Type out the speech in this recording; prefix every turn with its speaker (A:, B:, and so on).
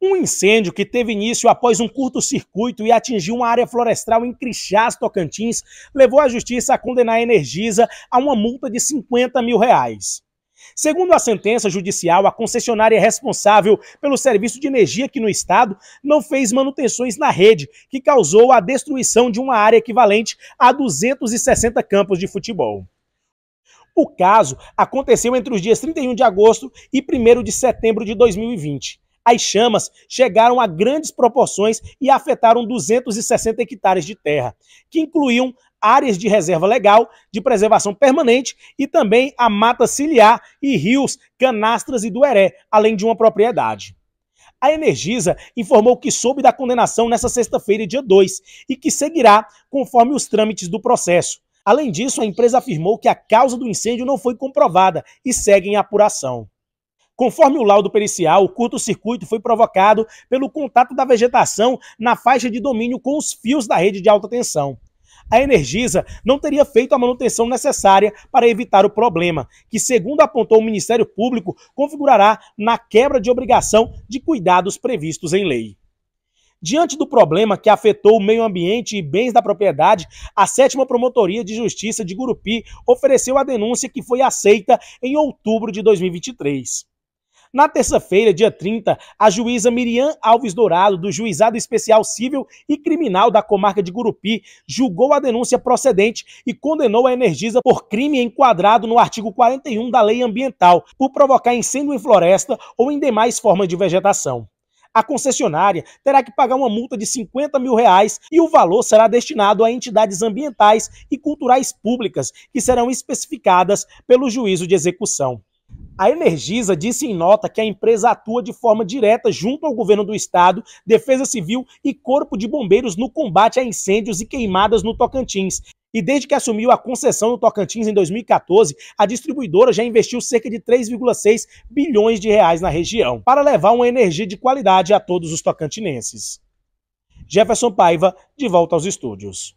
A: Um incêndio que teve início após um curto-circuito e atingiu uma área florestal em Crixás, Tocantins, levou a justiça a condenar a Energisa a uma multa de 50 mil reais. Segundo a sentença judicial, a concessionária responsável pelo serviço de energia aqui no estado não fez manutenções na rede, que causou a destruição de uma área equivalente a 260 campos de futebol. O caso aconteceu entre os dias 31 de agosto e 1 de setembro de 2020. As chamas chegaram a grandes proporções e afetaram 260 hectares de terra, que incluíam áreas de reserva legal, de preservação permanente e também a mata ciliar e rios, canastras e dueré, além de uma propriedade. A Energisa informou que soube da condenação nesta sexta-feira, dia 2, e que seguirá conforme os trâmites do processo. Além disso, a empresa afirmou que a causa do incêndio não foi comprovada e segue em apuração. Conforme o laudo pericial, o curto-circuito foi provocado pelo contato da vegetação na faixa de domínio com os fios da rede de alta tensão. A Energisa não teria feito a manutenção necessária para evitar o problema, que, segundo apontou o Ministério Público, configurará na quebra de obrigação de cuidados previstos em lei. Diante do problema que afetou o meio ambiente e bens da propriedade, a sétima Promotoria de Justiça de Gurupi ofereceu a denúncia que foi aceita em outubro de 2023. Na terça-feira, dia 30, a juíza Miriam Alves Dourado, do Juizado Especial Civil e Criminal da comarca de Gurupi, julgou a denúncia procedente e condenou a Energisa por crime enquadrado no artigo 41 da Lei Ambiental, por provocar incêndio em floresta ou em demais formas de vegetação a concessionária terá que pagar uma multa de 50 mil reais e o valor será destinado a entidades ambientais e culturais públicas que serão especificadas pelo juízo de execução. A Energisa disse em nota que a empresa atua de forma direta junto ao governo do estado, Defesa Civil e Corpo de Bombeiros no combate a incêndios e queimadas no Tocantins. E desde que assumiu a concessão do Tocantins em 2014, a distribuidora já investiu cerca de 3,6 bilhões de reais na região para levar uma energia de qualidade a todos os tocantinenses. Jefferson Paiva, de volta aos estúdios.